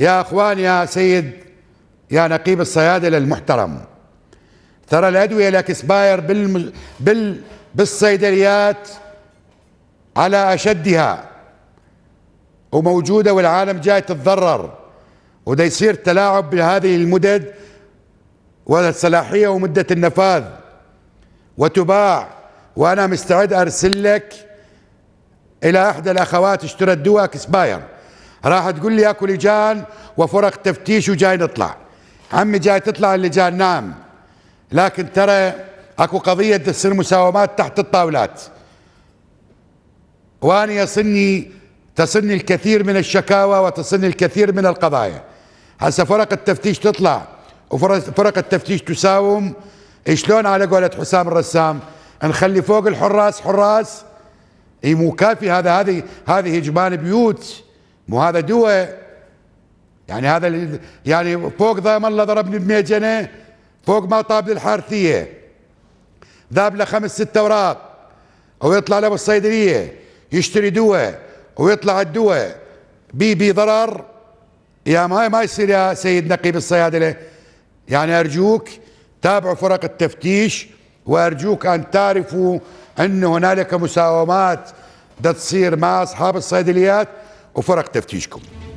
يا اخوان يا سيد يا نقيب الصيادله المحترم ترى الادويه الاكسباير بالم... بال... بالصيدليات على اشدها وموجوده والعالم جاي تتضرر وده يصير تلاعب بهذه المدد والصلاحيه ومده النفاذ وتباع وانا مستعد ارسل لك الى احدى الاخوات اشترت دواء اكسباير راح تقول لي اكو لجان وفرق تفتيش وجاي نطلع عمي جاي تطلع اللجان نعم لكن ترى اكو قضيه تصير مساومات تحت الطاولات وانا يصلني تصلني الكثير من الشكاوى وتصلني الكثير من القضايا هسه فرق التفتيش تطلع وفرق التفتيش تساوم شلون على قولة حسام الرسام نخلي فوق الحراس حراس اي مو كافي هذا هذه هذه هجمان بيوت مو هذا دواء يعني هذا يعني فوق ذا الله ضربني بميجنه فوق ما طاب للحارثيه ذاب له خمس ست اوراق ويطلع له بالصيدليه يشتري دواء ويطلع الدواء بي بي ضرر يا ما ما يصير يا سيد نقيب الصيادله يعني ارجوك تابعوا فرق التفتيش وارجوك ان تعرفوا ان هنالك مساومات دا تصير مع اصحاب الصيدليات وفرق تفتيشكم